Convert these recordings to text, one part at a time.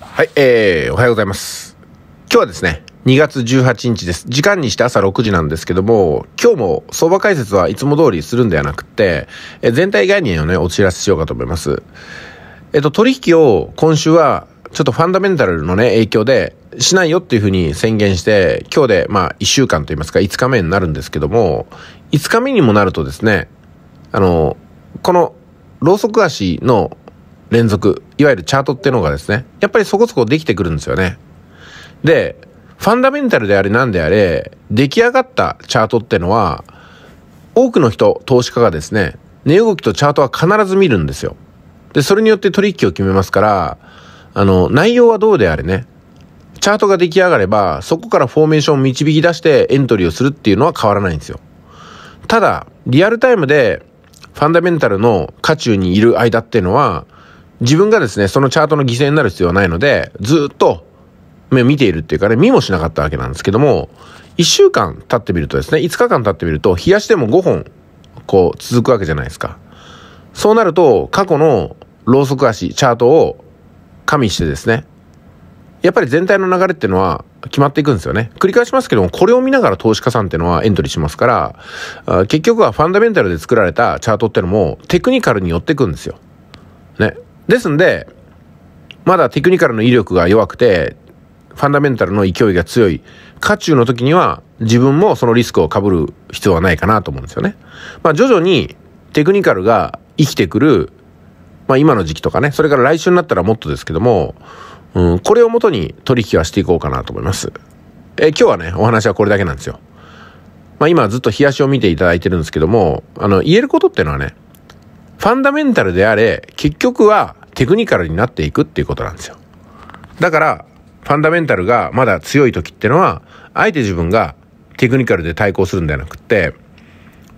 はい、えー、おはようございます。今日はですね、2月18日です。時間にして朝6時なんですけども、今日も相場解説はいつも通りするんではなくて、え全体概念をね、お知らせしようかと思います。えっと、取引を今週は、ちょっとファンダメンタルのね、影響で、しないよっていうふうに宣言して、今日で、まあ、1週間といいますか、5日目になるんですけども、5日目にもなるとですね、あの、この、ロウソク足の連続、いわゆるチャートってのがですね、やっぱりそこそこできてくるんですよね。で、ファンダメンタルであれなんであれ、出来上がったチャートってのは、多くの人、投資家がですね、値動きとチャートは必ず見るんですよ。で、それによって取引を決めますから、あの、内容はどうであれね、チャートが出来上がれば、そこからフォーメーションを導き出してエントリーをするっていうのは変わらないんですよ。ただ、リアルタイムで、ファンダメンタルの渦中にいる間っていうのは、自分がですね、そのチャートの犠牲になる必要はないので、ずっと目見ているっていうかね、見もしなかったわけなんですけども、1週間経ってみるとですね、5日間経ってみると、冷やしても5本、こう、続くわけじゃないですか。そうなると、過去のロウソク足、チャートを加味してですね、やっぱり全体の流れっていうのは決まっていくんですよね。繰り返しますけども、これを見ながら投資家さんっていうのはエントリーしますから、結局はファンダメンタルで作られたチャートっていうのもテクニカルに寄ってくんですよ。ね。ですんで、まだテクニカルの威力が弱くて、ファンダメンタルの勢いが強い、渦中の時には自分もそのリスクを被る必要はないかなと思うんですよね。まあ徐々にテクニカルが生きてくる、まあ今の時期とかね、それから来週になったらもっとですけども、うん、これをもとに取引はしていこうかなと思います。え、今日はね、お話はこれだけなんですよ。まあ今ずっと冷やしを見ていただいてるんですけども、あの、言えることっていうのはね、ファンダメンタルであれ、結局はテクニカルになっていくっていうことなんですよ。だから、ファンダメンタルがまだ強い時ってのは、あえて自分がテクニカルで対抗するんではなくって、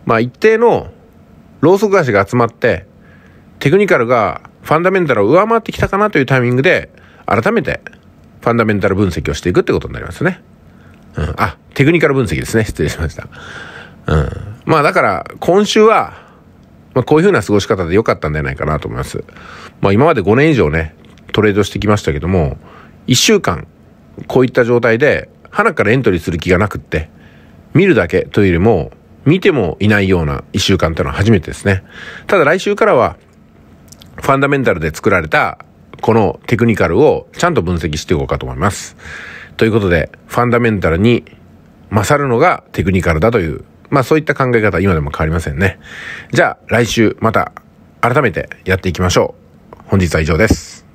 まあ一定のローソク足が集まって、テクニカルがファンダメンタルを上回ってきたかなというタイミングで、改めてファンダメンタル分析をしていくってことになりますね。うん。あ、テクニカル分析ですね。失礼しました。うん。まあだから、今週は、まあ、こういうふうな過ごし方で良かったんじゃないかなと思います。まあ、今まで5年以上ね、トレードしてきましたけども、1週間、こういった状態で、花からエントリーする気がなくって、見るだけというよりも、見てもいないような1週間というのは初めてですね。ただ来週からは、ファンダメンタルで作られた、このテクニカルをちゃんと分析していこうかと思います。ということで、ファンダメンタルに勝るのがテクニカルだというまあそういった考え方今でも変わりませんね。じゃあ来週また改めてやっていきましょう。本日は以上です。